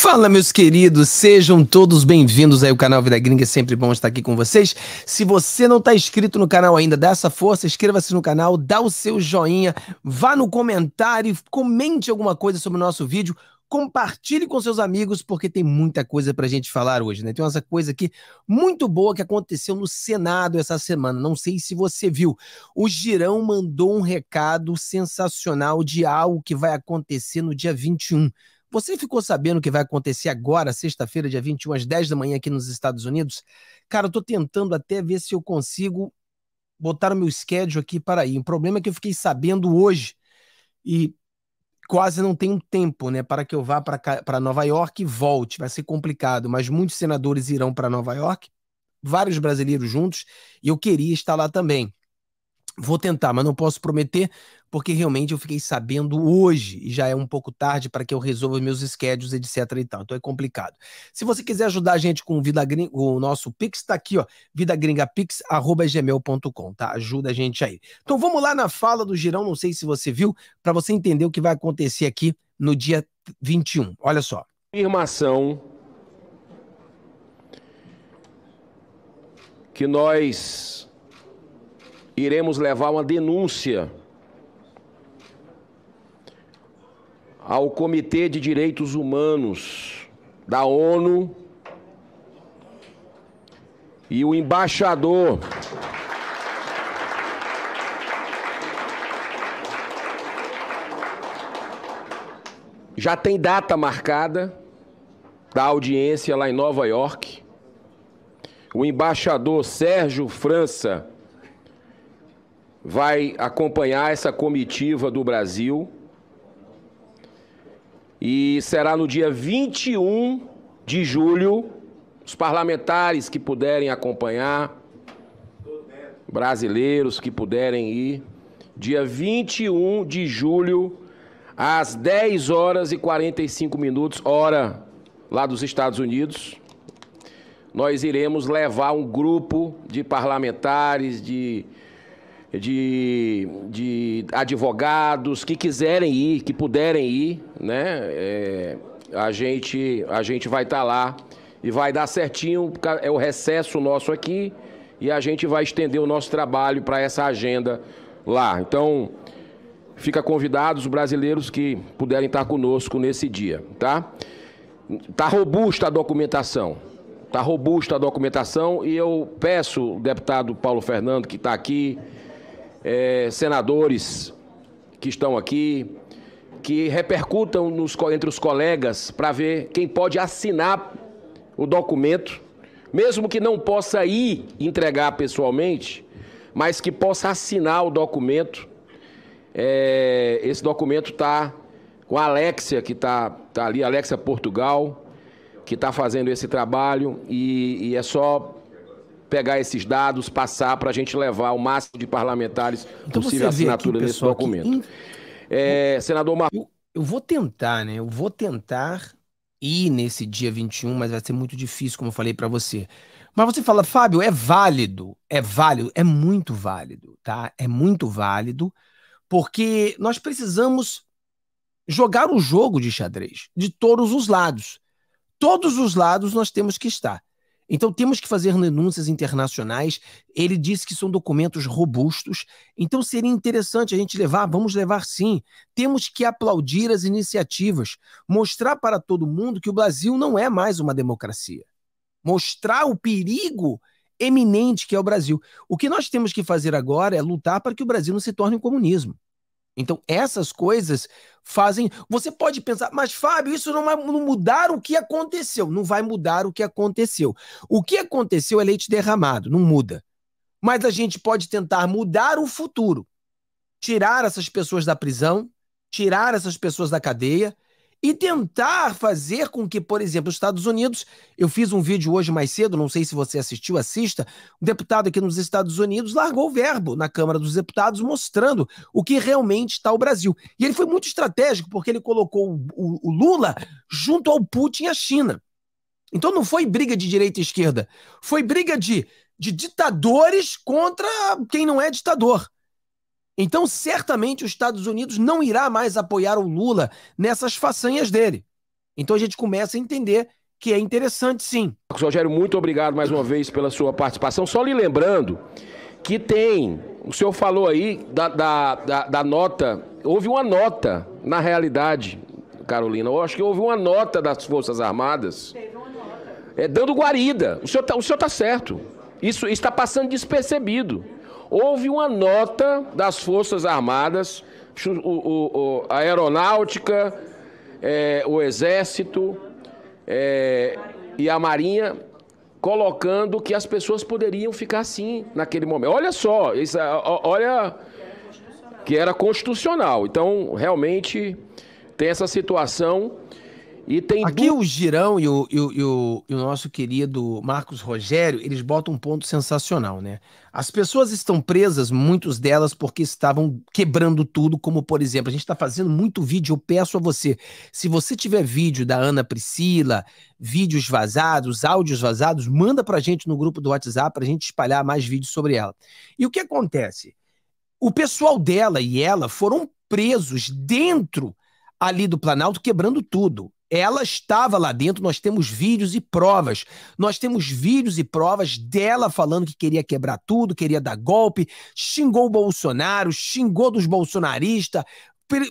Fala, meus queridos, sejam todos bem-vindos aí ao canal Vida Gringa, é sempre bom estar aqui com vocês. Se você não está inscrito no canal ainda, dá essa força, inscreva-se no canal, dá o seu joinha, vá no comentário, comente alguma coisa sobre o nosso vídeo, compartilhe com seus amigos, porque tem muita coisa para a gente falar hoje, né? Tem uma coisa aqui muito boa que aconteceu no Senado essa semana. Não sei se você viu. O Girão mandou um recado sensacional de algo que vai acontecer no dia 21. Você ficou sabendo o que vai acontecer agora, sexta-feira, dia 21, às 10 da manhã, aqui nos Estados Unidos? Cara, eu tô tentando até ver se eu consigo botar o meu schedule aqui para ir. O problema é que eu fiquei sabendo hoje e quase não tenho tempo, né, para que eu vá para Nova York e volte. Vai ser complicado, mas muitos senadores irão para Nova York, vários brasileiros juntos, e eu queria estar lá também. Vou tentar, mas não posso prometer, porque realmente eu fiquei sabendo hoje e já é um pouco tarde para que eu resolva meus schedules, etc e tal. Então é complicado. Se você quiser ajudar a gente com o Vida Gringa, o nosso Pix está aqui, ó, vidagringapix@gmail.com, tá? Ajuda a gente aí. Então vamos lá na fala do Girão, não sei se você viu, para você entender o que vai acontecer aqui no dia 21. Olha só. Afirmação que nós iremos levar uma denúncia ao Comitê de Direitos Humanos da ONU e o embaixador já tem data marcada da audiência lá em Nova York. O embaixador Sérgio França vai acompanhar essa comitiva do Brasil e será no dia 21 de julho. Os parlamentares que puderem acompanhar, brasileiros que puderem ir, dia 21 de julho, às 10 horas e 45 minutos, hora lá dos Estados Unidos, nós iremos levar um grupo de parlamentares, de de, de advogados que quiserem ir, que puderem ir, né? É, a, gente, a gente vai estar tá lá e vai dar certinho, é o recesso nosso aqui e a gente vai estender o nosso trabalho para essa agenda lá. Então, fica convidados os brasileiros que puderem estar tá conosco nesse dia, tá? Tá robusta a documentação. Tá robusta a documentação e eu peço, deputado Paulo Fernando, que está aqui, é, senadores que estão aqui, que repercutam nos, entre os colegas para ver quem pode assinar o documento, mesmo que não possa ir entregar pessoalmente, mas que possa assinar o documento. É, esse documento está com a Alexia, que está tá ali, Alexia Portugal, que está fazendo esse trabalho, e, e é só pegar esses dados, passar para a gente levar o máximo de parlamentares então possível assinatura nesse documento. É, senador marco Eu, eu, vou tentar, né? Eu vou tentar ir nesse dia 21, mas vai ser muito difícil, como eu falei para você. Mas você fala, Fábio, é válido, é válido, é muito válido, tá? É muito válido, porque nós precisamos jogar o jogo de xadrez de todos os lados. Todos os lados nós temos que estar. Então temos que fazer denúncias internacionais. Ele disse que são documentos robustos. Então seria interessante a gente levar, vamos levar sim. Temos que aplaudir as iniciativas, mostrar para todo mundo que o Brasil não é mais uma democracia. Mostrar o perigo eminente que é o Brasil. O que nós temos que fazer agora é lutar para que o Brasil não se torne um comunismo. Então, essas coisas fazem. Você pode pensar, mas Fábio, isso não vai mudar o que aconteceu. Não vai mudar o que aconteceu. O que aconteceu é leite derramado, não muda. Mas a gente pode tentar mudar o futuro. Tirar essas pessoas da prisão, tirar essas pessoas da cadeia, e tentar fazer com que, por exemplo, os Estados Unidos, eu fiz um vídeo hoje mais cedo, não sei se você assistiu, assista, um deputado aqui nos Estados Unidos largou o verbo na Câmara dos Deputados mostrando o que realmente está o Brasil. E ele foi muito estratégico porque ele colocou o, o, o Lula junto ao Putin e à China. Então não foi briga de direita e esquerda, foi briga de, de ditadores contra quem não é ditador. Então, certamente, os Estados Unidos não irá mais apoiar o Lula nessas façanhas dele. Então, a gente começa a entender que é interessante, sim. Marcos Rogério, muito obrigado mais uma vez pela sua participação. Só lhe lembrando que tem, o senhor falou aí da, da, da, da nota, houve uma nota, na realidade, Carolina, eu acho que houve uma nota das Forças Armadas. Teve uma nota. É, dando guarida. O senhor está tá certo. Isso está passando despercebido houve uma nota das Forças Armadas, o, o, a Aeronáutica, é, o Exército é, e a Marinha colocando que as pessoas poderiam ficar assim naquele momento. Olha só, isso, olha que era constitucional. Então, realmente tem essa situação e tem Aqui du... o Girão e o, e, o, e, o, e o, nosso querido Marcos Rogério, eles botam um ponto sensacional, né? As pessoas estão presas, muitas delas, porque estavam quebrando tudo, como por exemplo, a gente está fazendo muito vídeo, eu peço a você, se você tiver vídeo da Ana Priscila, vídeos vazados, áudios vazados, manda para a gente no grupo do WhatsApp para a gente espalhar mais vídeos sobre ela. E o que acontece? O pessoal dela e ela foram presos dentro ali do Planalto, quebrando tudo. Ela estava lá dentro, nós temos vídeos e provas. Nós temos vídeos e provas dela falando que queria quebrar tudo, queria dar golpe, xingou o Bolsonaro, xingou dos bolsonaristas,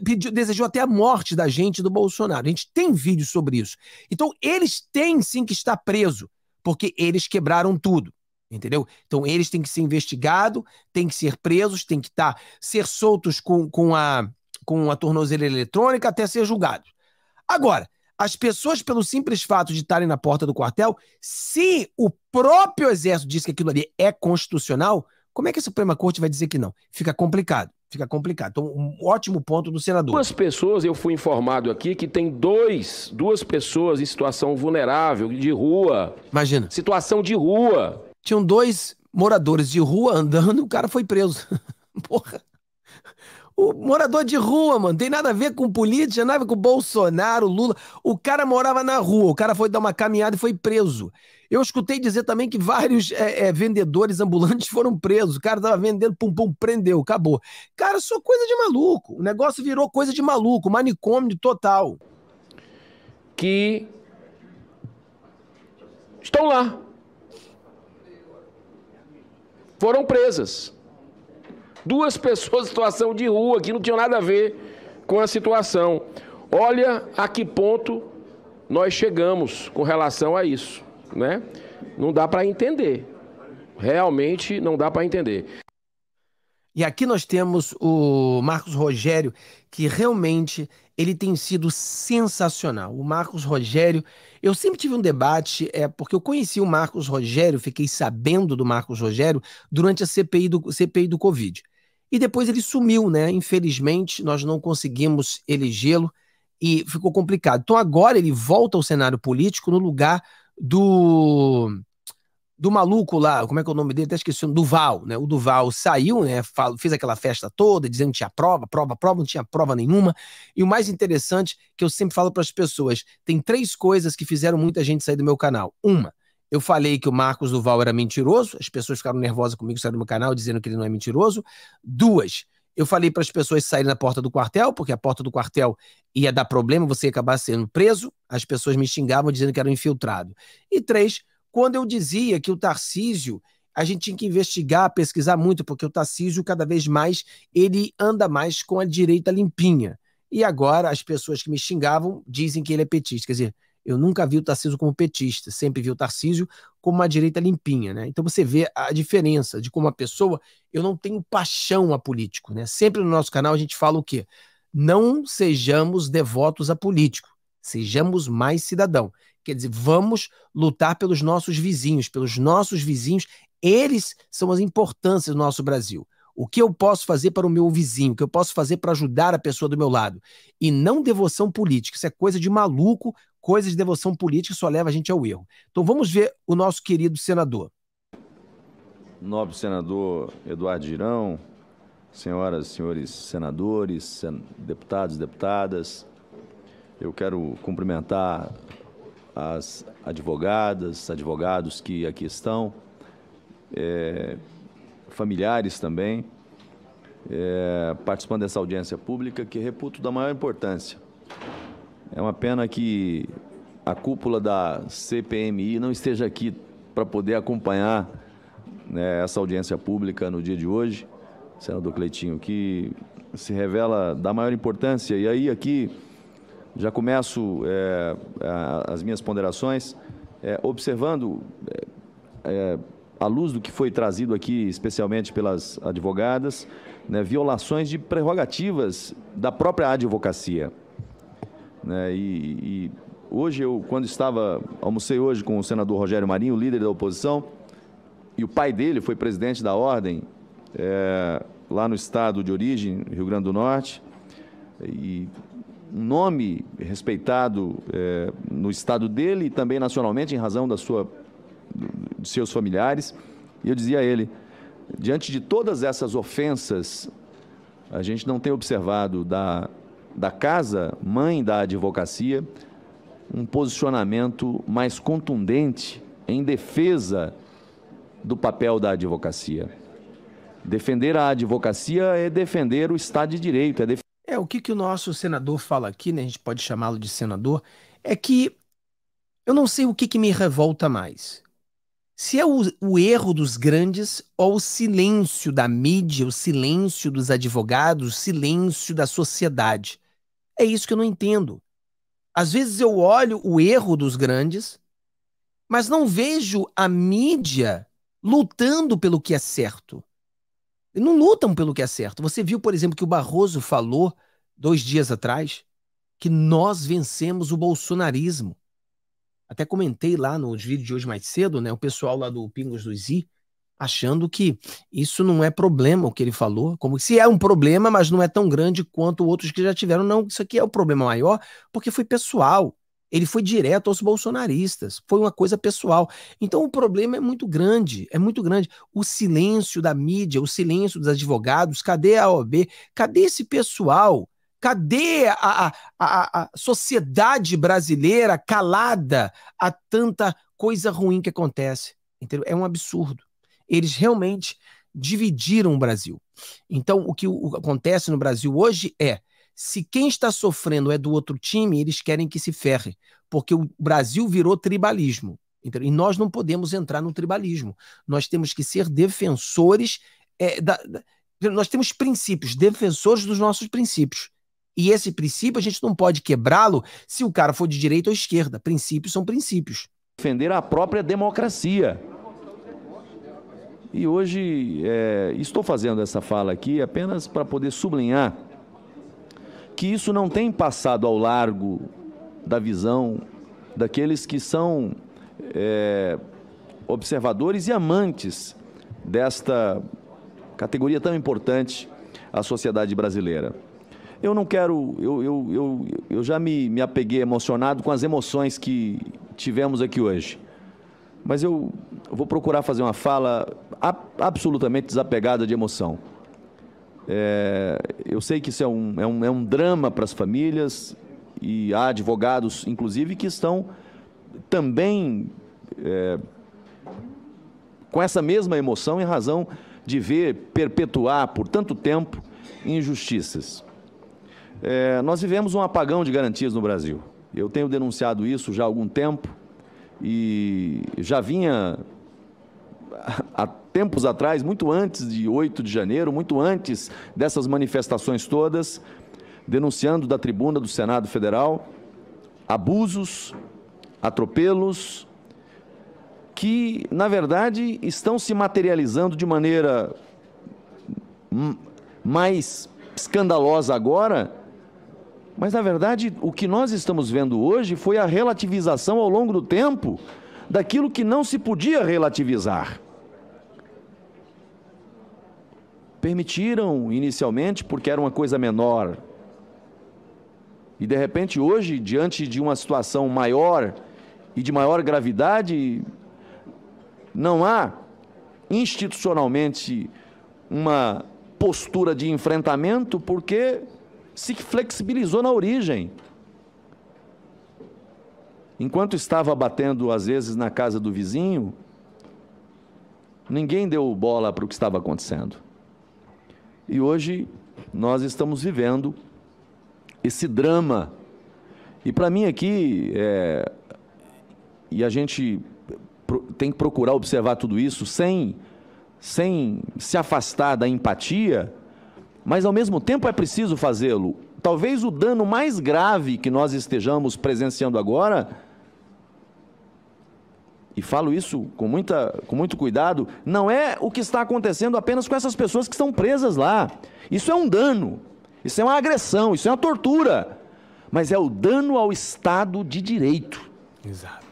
pediu, desejou até a morte da gente do Bolsonaro. A gente tem vídeo sobre isso. Então, eles têm sim que estar preso, porque eles quebraram tudo. Entendeu? Então eles têm que ser investigados, têm que ser presos, têm que estar, tá-, ser soltos com, com, a, com a tornozeleira eletrônica até ser julgados. Agora, as pessoas, pelo simples fato de estarem na porta do quartel, se o próprio exército diz que aquilo ali é constitucional, como é que a Suprema Corte vai dizer que não? Fica complicado. Fica complicado. Então, um ótimo ponto do senador. Duas pessoas, eu fui informado aqui que tem dois, duas pessoas em situação vulnerável, de rua. Imagina. Situação de rua. Tinham dois moradores de rua andando e o cara foi preso. Porra. O morador de rua, mano, tem nada a ver com política, nada a ver com Bolsonaro, Lula. O cara morava na rua, o cara foi dar uma caminhada e foi preso. Eu escutei dizer também que vários é, é, vendedores ambulantes foram presos. O cara tava vendendo, pum, pum, prendeu, acabou. Cara, só coisa de maluco. O negócio virou coisa de maluco, manicômio total. Que estão lá. Foram presas. Duas pessoas em situação de rua que não tinham nada a ver com a situação. Olha a que ponto nós chegamos com relação a isso, né? Não dá para entender. Realmente não dá para entender. E aqui nós temos o Marcos Rogério, que realmente ele tem sido sensacional. O Marcos Rogério, eu sempre tive um debate, é porque eu conheci o Marcos Rogério, fiquei sabendo do Marcos Rogério durante a CPI do, CPI do Covid e depois ele sumiu, né? Infelizmente, nós não conseguimos elegê-lo e ficou complicado. Então agora ele volta ao cenário político no lugar do do maluco lá, como é que é o nome dele? Até esqueci, o Duval, né? O Duval saiu, né? Fez aquela festa toda, dizendo que tinha prova, prova, prova, não tinha prova nenhuma. E o mais interessante que eu sempre falo para as pessoas, tem três coisas que fizeram muita gente sair do meu canal. Uma, eu falei que o Marcos Duval era mentiroso, as pessoas ficaram nervosas comigo, saíram do meu canal dizendo que ele não é mentiroso. Duas, eu falei para as pessoas saírem da porta do quartel, porque a porta do quartel ia dar problema, você ia acabar sendo preso. As pessoas me xingavam dizendo que era um infiltrado. E três, quando eu dizia que o Tarcísio, a gente tinha que investigar, pesquisar muito, porque o Tarcísio cada vez mais ele anda mais com a direita limpinha. E agora as pessoas que me xingavam dizem que ele é petista. Quer dizer, eu nunca vi o Tarcísio como petista, sempre vi o Tarcísio como uma direita limpinha, né? Então você vê a diferença de como a pessoa, eu não tenho paixão a político, né? Sempre no nosso canal a gente fala o quê? Não sejamos devotos a político, sejamos mais cidadão. Quer dizer, vamos lutar pelos nossos vizinhos, pelos nossos vizinhos, eles são as importâncias do nosso Brasil. O que eu posso fazer para o meu vizinho? O que eu posso fazer para ajudar a pessoa do meu lado? E não devoção política. Isso é coisa de maluco, Coisas de devoção política só leva a gente ao erro. Então vamos ver o nosso querido senador. Nobre senador Eduardo Girão, senhoras e senhores senadores, sen deputados e deputadas, eu quero cumprimentar as advogadas, advogados que aqui estão, é, familiares também, é, participando dessa audiência pública que reputo da maior importância. É uma pena que a cúpula da CPMI não esteja aqui para poder acompanhar né, essa audiência pública no dia de hoje, senador Cleitinho, que se revela da maior importância. E aí, aqui, já começo é, as minhas ponderações, é, observando, é, é, à luz do que foi trazido aqui, especialmente pelas advogadas, né, violações de prerrogativas da própria advocacia. Né? E, e hoje eu, quando estava, almocei hoje com o senador Rogério Marinho, líder da oposição, e o pai dele foi presidente da ordem é, lá no estado de origem, Rio Grande do Norte, e um nome respeitado é, no estado dele e também nacionalmente em razão da sua, de seus familiares. E eu dizia a ele, diante de todas essas ofensas, a gente não tem observado da da casa mãe da advocacia um posicionamento mais contundente em defesa do papel da advocacia. Defender a advocacia é defender o Estado de Direito. É, def... é o que, que o nosso senador fala aqui, né? A gente pode chamá-lo de senador, é que eu não sei o que, que me revolta mais. Se é o, o erro dos grandes ou o silêncio da mídia, o silêncio dos advogados, o silêncio da sociedade. É isso que eu não entendo. Às vezes eu olho o erro dos grandes, mas não vejo a mídia lutando pelo que é certo. Não lutam pelo que é certo. Você viu, por exemplo, que o Barroso falou dois dias atrás que nós vencemos o bolsonarismo. Até comentei lá nos vídeos de hoje mais cedo, né? O pessoal lá do Pingos do Z achando que isso não é problema o que ele falou, como se é um problema, mas não é tão grande quanto outros que já tiveram. Não, isso aqui é o problema maior, porque foi pessoal. Ele foi direto aos bolsonaristas, foi uma coisa pessoal. Então o problema é muito grande, é muito grande. O silêncio da mídia, o silêncio dos advogados, cadê a OAB? Cadê esse pessoal? Cadê a, a, a, a sociedade brasileira calada a tanta coisa ruim que acontece? Entendeu? É um absurdo eles realmente dividiram o Brasil. Então, o que acontece no Brasil hoje é: se quem está sofrendo é do outro time, eles querem que se ferre, porque o Brasil virou tribalismo. E nós não podemos entrar no tribalismo. Nós temos que ser defensores. É, da, da, nós temos princípios, defensores dos nossos princípios. E esse princípio a gente não pode quebrá-lo se o cara for de direita ou esquerda. Princípios são princípios. Defender a própria democracia. E hoje é, estou fazendo essa fala aqui apenas para poder sublinhar que isso não tem passado ao largo da visão daqueles que são é, observadores e amantes desta categoria tão importante à sociedade brasileira. Eu não quero, eu, eu, eu, eu já me, me apeguei emocionado com as emoções que tivemos aqui hoje mas eu vou procurar fazer uma fala absolutamente desapegada de emoção. É, eu sei que isso é um, é um, é um drama para as famílias e há advogados, inclusive, que estão também é, com essa mesma emoção em razão de ver perpetuar por tanto tempo injustiças. É, nós vivemos um apagão de garantias no Brasil. Eu tenho denunciado isso já há algum tempo e já vinha há tempos atrás, muito antes de 8 de janeiro, muito antes dessas manifestações todas, denunciando da tribuna do Senado Federal abusos, atropelos que, na verdade, estão se materializando de maneira mais escandalosa agora mas, na verdade, o que nós estamos vendo hoje foi a relativização ao longo do tempo daquilo que não se podia relativizar. Permitiram inicialmente porque era uma coisa menor. E, de repente, hoje, diante de uma situação maior e de maior gravidade, não há institucionalmente uma postura de enfrentamento, porque se flexibilizou na origem. Enquanto estava batendo, às vezes, na casa do vizinho, ninguém deu bola para o que estava acontecendo. E hoje nós estamos vivendo esse drama. E para mim aqui, é, e a gente tem que procurar observar tudo isso sem, sem se afastar da empatia, mas ao mesmo tempo é preciso fazê-lo. Talvez o dano mais grave que nós estejamos presenciando agora, e falo isso com, muita, com muito cuidado, não é o que está acontecendo apenas com essas pessoas que estão presas lá. Isso é um dano, isso é uma agressão, isso é uma tortura, mas é o dano ao Estado de direito. Exato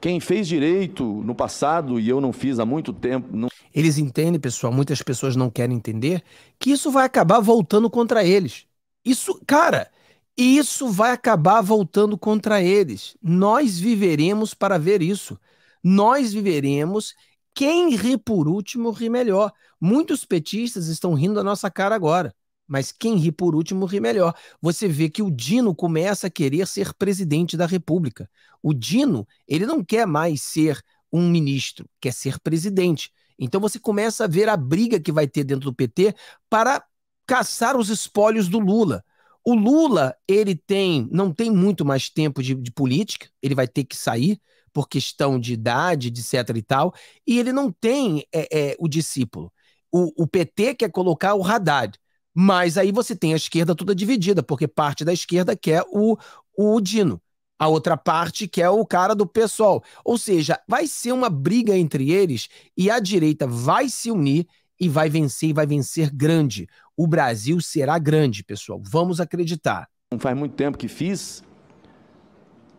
quem fez direito no passado, e eu não fiz há muito tempo, não eles entendem, pessoal, muitas pessoas não querem entender, que isso vai acabar voltando contra eles. Isso, cara, isso vai acabar voltando contra eles. Nós viveremos para ver isso. Nós viveremos. Quem ri por último ri melhor. Muitos petistas estão rindo da nossa cara agora. Mas quem ri por último ri melhor. Você vê que o Dino começa a querer ser presidente da República. O Dino, ele não quer mais ser um ministro, quer ser presidente. Então você começa a ver a briga que vai ter dentro do PT para caçar os espólios do Lula. O Lula, ele tem, não tem muito mais tempo de, de política, ele vai ter que sair por questão de idade, etc e tal, e ele não tem é, é, o discípulo. O, o PT quer colocar o Haddad, mas aí você tem a esquerda toda dividida, porque parte da esquerda quer o, o Dino a outra parte, que é o cara do pessoal. Ou seja, vai ser uma briga entre eles e a direita vai se unir e vai vencer e vai vencer grande. O Brasil será grande, pessoal. Vamos acreditar. Não faz muito tempo que fiz.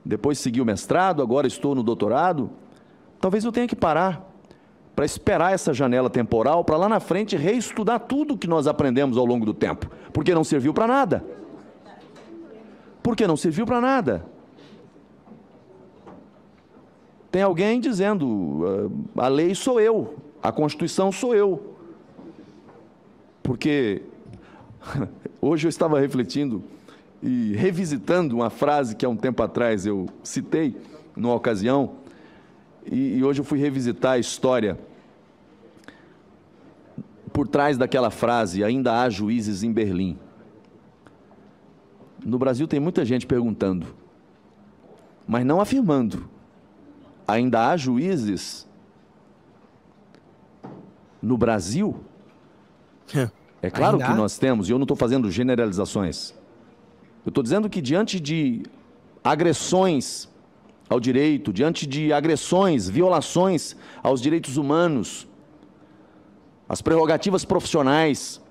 Depois segui o mestrado, agora estou no doutorado. Talvez eu tenha que parar para esperar essa janela temporal para lá na frente reestudar tudo que nós aprendemos ao longo do tempo, porque não serviu para nada. Porque não serviu para nada. Tem alguém dizendo: ah, a lei sou eu, a Constituição sou eu. Porque hoje eu estava refletindo e revisitando uma frase que há um tempo atrás eu citei numa ocasião, e, hoje eu fui revisitar a história por trás daquela frase: ainda há juízes em Berlim. No Brasil tem muita gente perguntando, mas não afirmando ainda há juízes no Brasil? É claro ainda? que nós temos, e eu não estou fazendo generalizações. Eu estou dizendo que diante de agressões ao direito, diante de agressões, violações aos direitos humanos, às prerrogativas profissionais,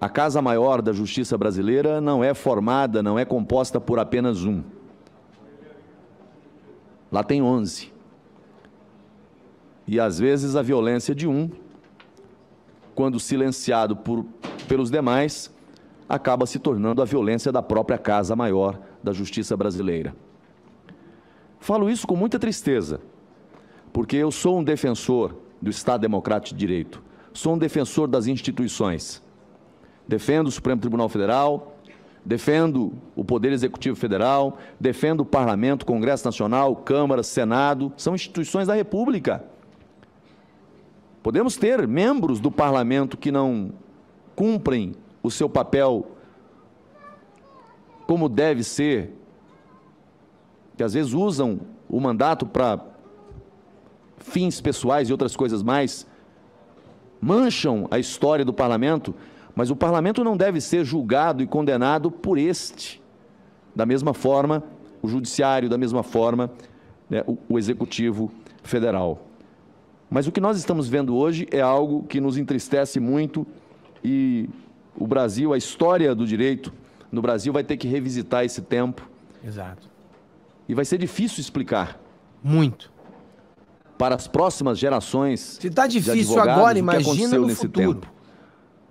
a Casa Maior da Justiça Brasileira não é formada, não é composta por apenas um. Lá tem 11. E às vezes a violência de um, quando silenciado por, pelos demais, acaba se tornando a violência da própria casa maior da justiça brasileira. Falo isso com muita tristeza, porque eu sou um defensor do Estado Democrático de Direito, sou um defensor das instituições. Defendo o Supremo Tribunal Federal, defendo o Poder Executivo Federal, defendo o Parlamento, Congresso Nacional, Câmara, Senado, são instituições da República. Podemos ter membros do parlamento que não cumprem o seu papel como deve ser, que às vezes usam o mandato para fins pessoais e outras coisas mais, mancham a história do parlamento, mas o parlamento não deve ser julgado e condenado por este. Da mesma forma, o judiciário, da mesma forma, né, o, o executivo federal. Mas o que nós estamos vendo hoje é algo que nos entristece muito e o Brasil, a história do direito no Brasil vai ter que revisitar esse tempo. Exato. E vai ser difícil explicar. Muito. Para as próximas gerações. Se está difícil agora, imagina no futuro. Tempo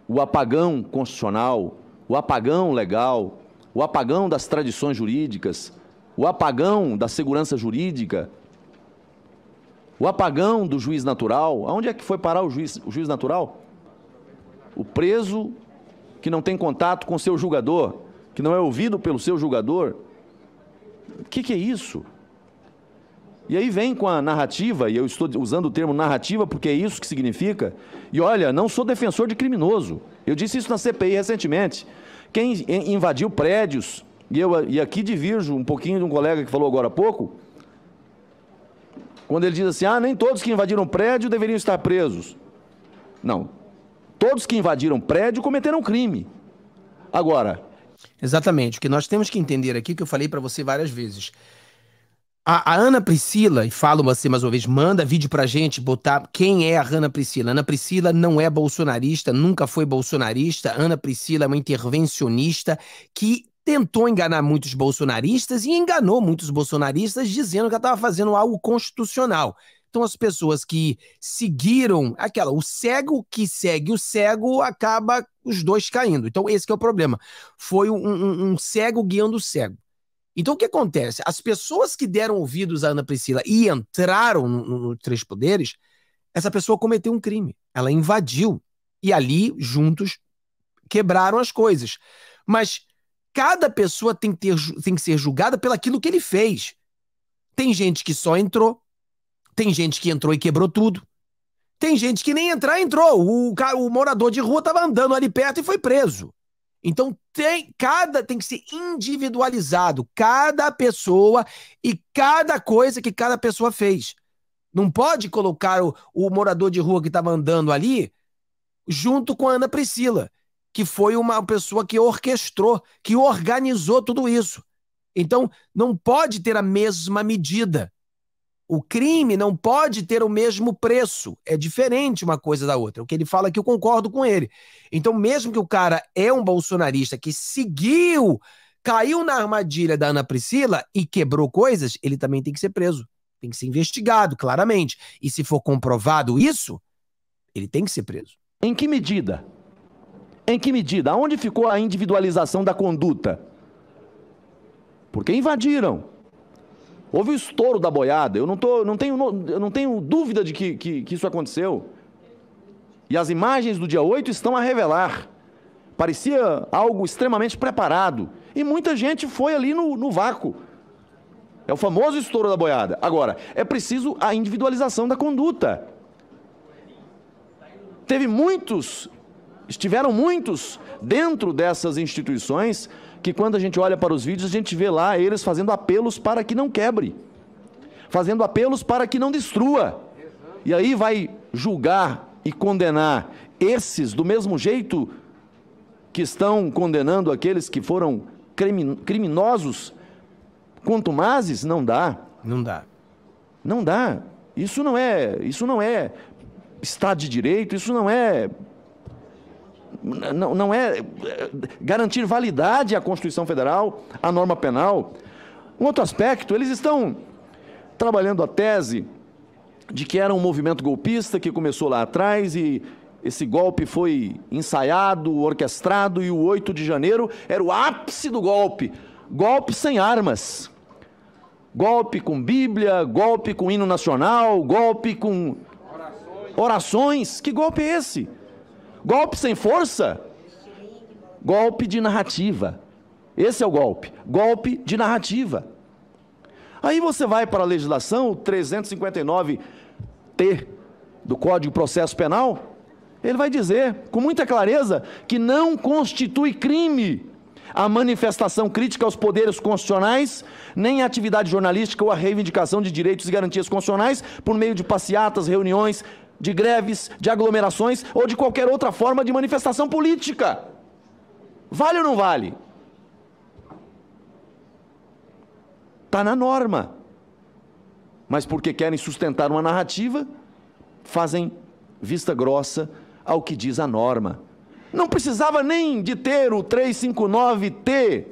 o apagão constitucional, o apagão legal, o apagão das tradições jurídicas, o apagão da segurança jurídica, o apagão do juiz natural. Aonde é que foi parar o juiz, o juiz natural? O preso que não tem contato com seu julgador, que não é ouvido pelo seu julgador. O que, que é isso? E aí vem com a narrativa, e eu estou usando o termo narrativa porque é isso que significa. E olha, não sou defensor de criminoso. Eu disse isso na CPI recentemente. Quem invadiu prédios, e, eu, e aqui divirjo um pouquinho de um colega que falou agora há pouco, quando ele diz assim: ah, nem todos que invadiram prédio deveriam estar presos. Não. Todos que invadiram prédio cometeram crime. Agora. Exatamente. O que nós temos que entender aqui, que eu falei para você várias vezes a, a, Ana Priscila, e falo você assim mais uma vez, manda vídeo pra gente botar quem é a Ana Priscila. Ana Priscila não é bolsonarista, nunca foi bolsonarista. Ana Priscila é uma intervencionista que tentou enganar muitos bolsonaristas e enganou muitos bolsonaristas dizendo que ela estava fazendo algo constitucional. Então as pessoas que seguiram aquela, o cego que segue o cego acaba os dois caindo. Então esse é o problema. Foi um, um, um cego guiando o cego. Então, o que acontece? As pessoas que deram ouvidos à Ana Priscila e entraram no, no, no Três Poderes, essa pessoa cometeu um crime. Ela invadiu. E ali, juntos, quebraram as coisas. Mas cada pessoa tem que, ter, tem que ser julgada pelaquilo que ele fez. Tem gente que só entrou, tem gente que entrou e quebrou tudo. Tem gente que nem entrar entrou. O, o morador de rua estava andando ali perto e foi preso. Então tem cada tem que ser individualizado, cada pessoa e cada coisa que cada pessoa fez. Não pode colocar o, o morador de rua que estava andando ali junto com a Ana Priscila, que foi uma pessoa que orquestrou, que organizou tudo isso. Então não pode ter a mesma medida. O crime não pode ter o mesmo preço. É diferente uma coisa da outra. O que ele fala é que eu concordo com ele. Então, mesmo que o cara é um bolsonarista que seguiu, caiu na armadilha da Ana Priscila e quebrou coisas, ele também tem que ser preso. Tem que ser investigado, claramente. E se for comprovado isso, ele tem que ser preso. Em que medida? Em que medida? Aonde ficou a individualização da conduta? Porque invadiram Houve o estouro da boiada. Eu não, tô, não, tenho, eu não tenho dúvida de que, que, que isso aconteceu. E as imagens do dia 8 estão a revelar. Parecia algo extremamente preparado. E muita gente foi ali no, no vácuo. É o famoso estouro da boiada. Agora, é preciso a individualização da conduta. Teve muitos, estiveram muitos dentro dessas instituições que quando a gente olha para os vídeos, a gente vê lá eles fazendo apelos para que não quebre, fazendo apelos para que não destrua. E aí vai julgar e condenar esses do mesmo jeito que estão condenando aqueles que foram criminosos, contumazes, não dá. Não dá. Não dá. Isso não é, isso não é Estado de Direito, isso não é não, não é eh, garantir validade à Constituição Federal, à norma penal. Um outro aspecto, eles estão trabalhando a tese de que era um movimento golpista que começou lá atrás e esse golpe foi ensaiado, orquestrado e o 8 de janeiro era o ápice do golpe. Golpe sem armas. Golpe com Bíblia, golpe com hino nacional, golpe com orações. Que golpe é esse? Golpe sem força? Golpe de narrativa. Esse é o golpe. Golpe de narrativa. Aí você vai para a legislação 359T do Código de Processo Penal, ele vai dizer com muita clareza que não constitui crime a manifestação crítica aos poderes constitucionais, nem a atividade jornalística ou a reivindicação de direitos e garantias constitucionais por meio de passeatas, reuniões, de greves, de aglomerações ou de qualquer outra forma de manifestação política. Vale ou não vale? Está na norma. Mas porque querem sustentar uma narrativa, fazem vista grossa ao que diz a norma. Não precisava nem de ter o 359T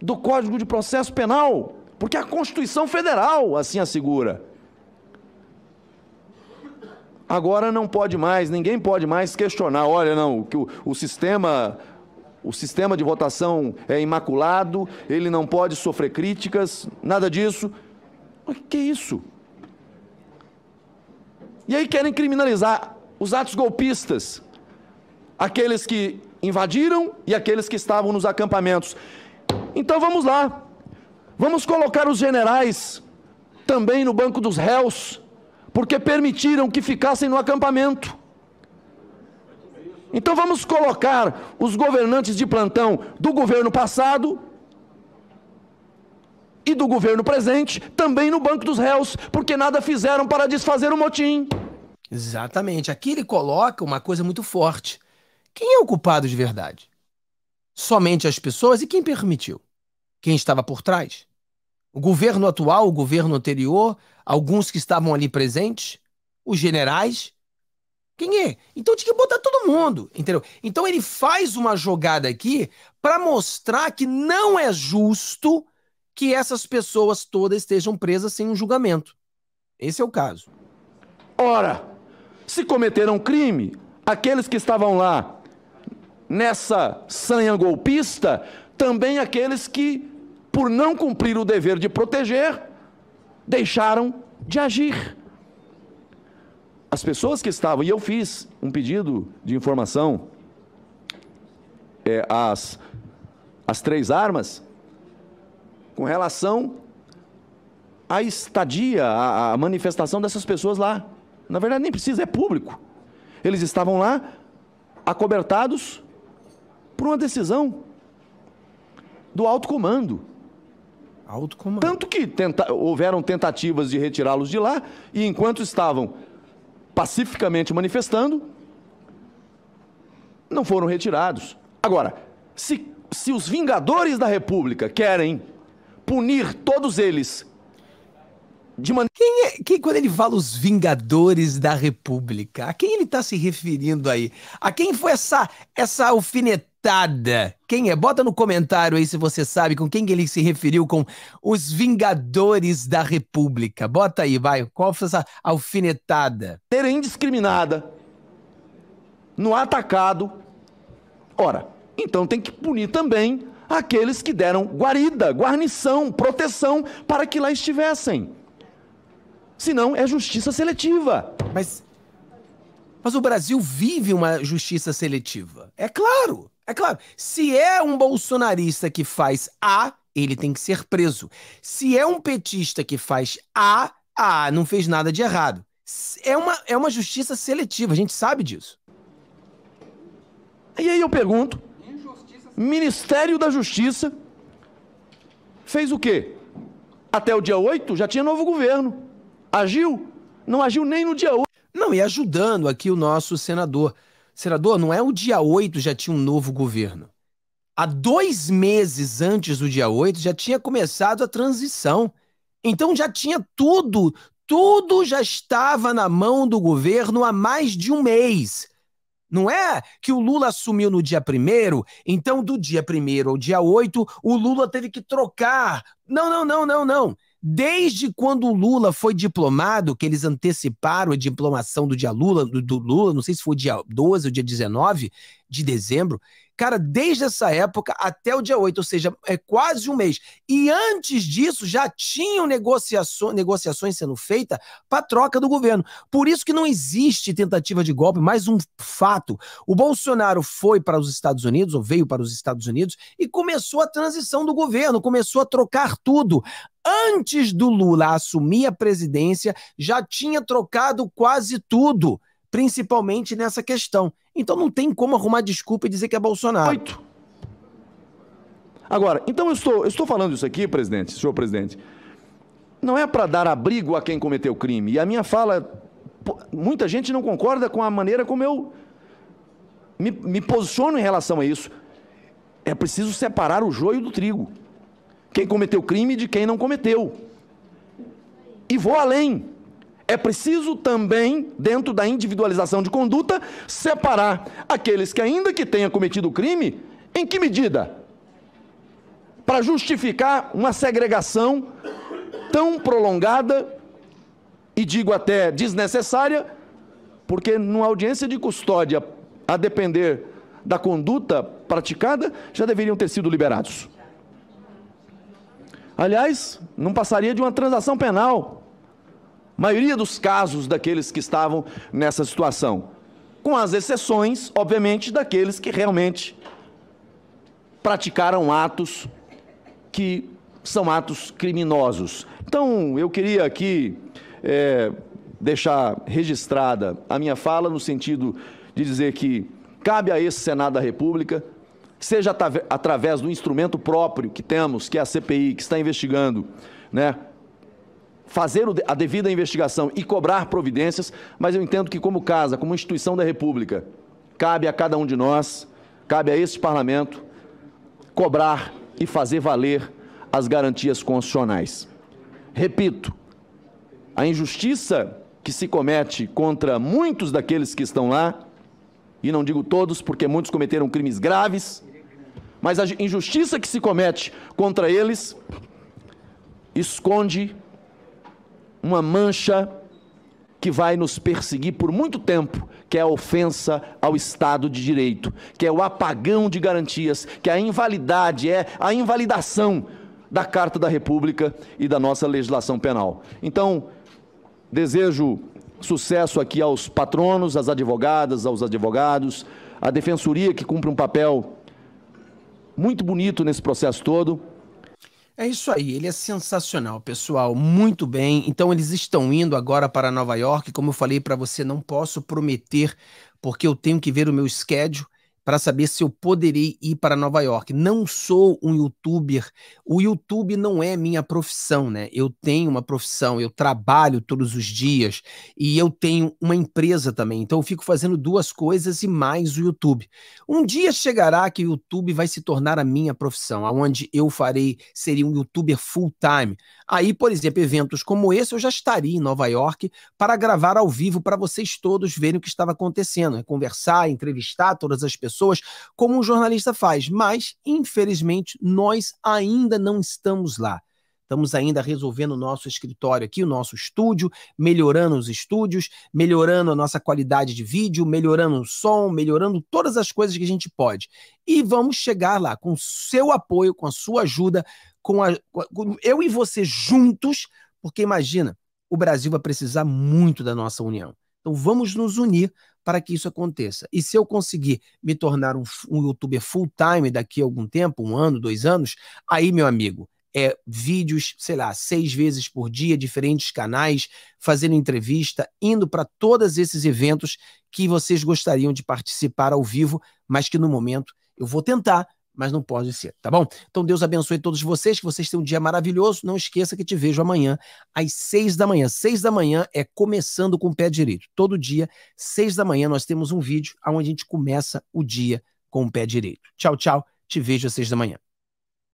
do Código de Processo Penal, porque a Constituição Federal assim assegura. Agora não pode mais, ninguém pode mais questionar, olha, não, que o, o sistema o sistema de votação é imaculado, ele não pode sofrer críticas, nada disso. Mas que é isso? E aí querem criminalizar os atos golpistas, aqueles que invadiram e aqueles que estavam nos acampamentos. Então vamos lá, vamos colocar os generais também no banco dos réus porque permitiram que ficassem no acampamento. Então vamos colocar os governantes de plantão do governo passado e do governo presente também no banco dos réus, porque nada fizeram para desfazer o motim. Exatamente. Aqui ele coloca uma coisa muito forte. Quem é o culpado de verdade? Somente as pessoas e quem permitiu? Quem estava por trás? O governo atual, o governo anterior, alguns que estavam ali presentes, os generais. Quem é? Então tinha que botar todo mundo, entendeu? Então ele faz uma jogada aqui para mostrar que não é justo que essas pessoas todas estejam presas sem um julgamento. Esse é o caso. Ora, se cometeram crime, aqueles que estavam lá nessa sanha golpista, também aqueles que, por não cumprir o dever de proteger, deixaram de agir. As pessoas que estavam, e eu fiz um pedido de informação, é, as, as três armas, com relação à estadia, à, à manifestação dessas pessoas lá. Na verdade, nem precisa, é público. Eles estavam lá acobertados por uma decisão do alto comando. Alto comando. Tanto que tenta, houveram tentativas de retirá-los de lá, e enquanto estavam pacificamente manifestando, não foram retirados. Agora, se, se os Vingadores da República querem punir todos eles de maneira. Quem, é, quem, quando ele fala os Vingadores da República, a quem ele está se referindo aí? A quem foi essa, essa alfinetada? Quem é? Bota no comentário aí se você sabe com quem ele se referiu com os Vingadores da República. Bota aí, vai. Qual foi essa alfinetada? Maneira indiscriminada, no atacado. Ora, então tem que punir também aqueles que deram guarida, guarnição, proteção para que lá estivessem. Senão é justiça seletiva. Mas. Mas o Brasil vive uma justiça seletiva. É claro. É claro. Se é um bolsonarista que faz A, ele tem que ser preso. Se é um petista que faz A, A não fez nada de errado. É uma, é uma justiça seletiva, a gente sabe disso. E aí eu pergunto: Ministério da Justiça fez o quê? Até o dia 8 já tinha novo governo. Agiu? Não agiu nem no dia 8. Não, e ajudando aqui o nosso senador. Senador, não é o dia 8 já tinha um novo governo. Há dois meses antes do dia 8 já tinha começado a transição. Então já tinha tudo, tudo já estava na mão do governo há mais de um mês. Não é que o Lula assumiu no dia 1 então do dia 1 ao dia 8, o Lula teve que trocar. Não, não, não, não, não. Desde quando o Lula foi diplomado, que eles anteciparam a diplomação do dia Lula, do, do Lula, não sei se foi dia 12 ou dia 19 de dezembro, Cara, desde essa época até o dia 8, ou seja, é quase um mês. E antes disso, já tinham negociações, negociações sendo feitas para troca do governo. Por isso que não existe tentativa de golpe, mais um fato. O Bolsonaro foi para os Estados Unidos, ou veio para os Estados Unidos, e começou a transição do governo, começou a trocar tudo antes do Lula assumir a presidência, já tinha trocado quase tudo principalmente nessa questão. Então não tem como arrumar desculpa e dizer que é Bolsonaro. Oito. Agora, então eu estou, eu estou falando isso aqui, presidente, senhor presidente, não é para dar abrigo a quem cometeu crime. E a minha fala, muita gente não concorda com a maneira como eu me, me posiciono em relação a isso. É preciso separar o joio do trigo. Quem cometeu crime de quem não cometeu. E vou além. É preciso também, dentro da individualização de conduta, separar aqueles que, ainda que tenham cometido o crime, em que medida? Para justificar uma segregação tão prolongada e digo até desnecessária, porque numa audiência de custódia, a depender da conduta praticada, já deveriam ter sido liberados. Aliás, não passaria de uma transação penal maioria dos casos daqueles que estavam nessa situação. Com as exceções, obviamente, daqueles que realmente praticaram atos que são atos criminosos. Então, eu queria aqui é, deixar registrada a minha fala no sentido de dizer que cabe a esse Senado da República, seja através do instrumento próprio que temos, que é a CPI, que está investigando né, fazer a devida investigação e cobrar providências, mas eu entendo que, como casa, como instituição da República, cabe a cada um de nós, cabe a este parlamento, cobrar e fazer valer as garantias constitucionais. Repito, a injustiça que se comete contra muitos daqueles que estão lá, e não digo todos, porque muitos cometeram crimes graves, mas a injustiça que se comete contra eles esconde uma mancha que vai nos perseguir por muito tempo, que é a ofensa ao Estado de Direito, que é o apagão de garantias, que é a invalidade, é a invalidação da Carta da República e da nossa legislação penal. Então, desejo sucesso aqui aos patronos, às advogadas, aos advogados, à defensoria que cumpre um papel muito bonito nesse processo todo. É isso aí, ele é sensacional, pessoal. Muito bem. Então eles estão indo agora para Nova York. Como eu falei para você, não posso prometer porque eu tenho que ver o meu schedule para saber se eu poderei ir para Nova York. Não sou um youtuber. O YouTube não é minha profissão, né? Eu tenho uma profissão, eu trabalho todos os dias e eu tenho uma empresa também. Então eu fico fazendo duas coisas e mais o YouTube. Um dia chegará que o YouTube vai se tornar a minha profissão, aonde eu farei seria um youtuber full time. Aí, por exemplo, eventos como esse eu já estaria em Nova York para gravar ao vivo para vocês todos verem o que estava acontecendo, né? conversar, entrevistar todas as pessoas pessoas, como um jornalista faz. Mas, infelizmente, nós ainda não estamos lá. Estamos ainda resolvendo o nosso escritório aqui, o nosso estúdio, melhorando os estúdios, melhorando a nossa qualidade de vídeo, melhorando o som, melhorando todas as coisas que a gente pode. E vamos chegar lá com seu apoio, com a sua ajuda, com, a, com eu e você juntos, porque imagina, o Brasil vai precisar muito da nossa união. Então vamos nos unir para que isso aconteça. E se eu conseguir me tornar um, um youtuber full-time daqui a algum tempo, um ano, dois anos, aí, meu amigo, é, vídeos, sei lá, seis vezes por dia, diferentes canais, fazendo entrevista, indo para todos esses eventos que vocês gostariam de participar ao vivo, mas que no momento eu vou tentar mas não pode ser, tá bom? Então Deus abençoe todos vocês, que vocês tenham um dia maravilhoso. Não esqueça que te vejo amanhã às seis da manhã. Seis da manhã é começando com o pé direito. Todo dia, seis da manhã, nós temos um vídeo onde a gente começa o dia com o pé direito. Tchau, tchau. Te vejo às seis da manhã.